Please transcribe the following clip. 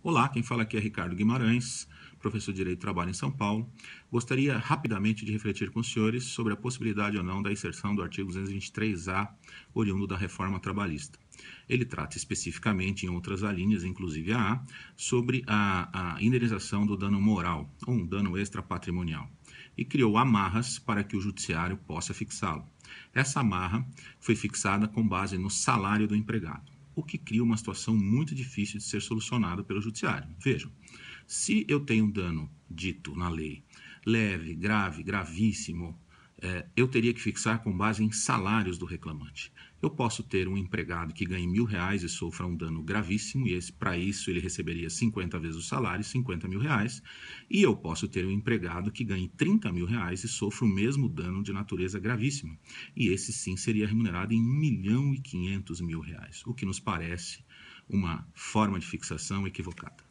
Olá, quem fala aqui é Ricardo Guimarães, professor de Direito e Trabalho em São Paulo. Gostaria rapidamente de refletir com os senhores sobre a possibilidade ou não da inserção do artigo 223-A, oriundo da reforma trabalhista. Ele trata especificamente, em outras alíneas, inclusive a A, sobre a, a indenização do dano moral ou um dano extrapatrimonial e criou amarras para que o judiciário possa fixá-lo. Essa amarra foi fixada com base no salário do empregado o que cria uma situação muito difícil de ser solucionada pelo judiciário. Vejam, se eu tenho um dano dito na lei leve, grave, gravíssimo, é, eu teria que fixar com base em salários do reclamante. Eu posso ter um empregado que ganhe mil reais e sofra um dano gravíssimo, e para isso ele receberia 50 vezes o salário, 50 mil reais, e eu posso ter um empregado que ganhe 30 mil reais e sofra o mesmo dano de natureza gravíssima, e esse sim seria remunerado em 1 milhão e 500 mil reais, o que nos parece uma forma de fixação equivocada.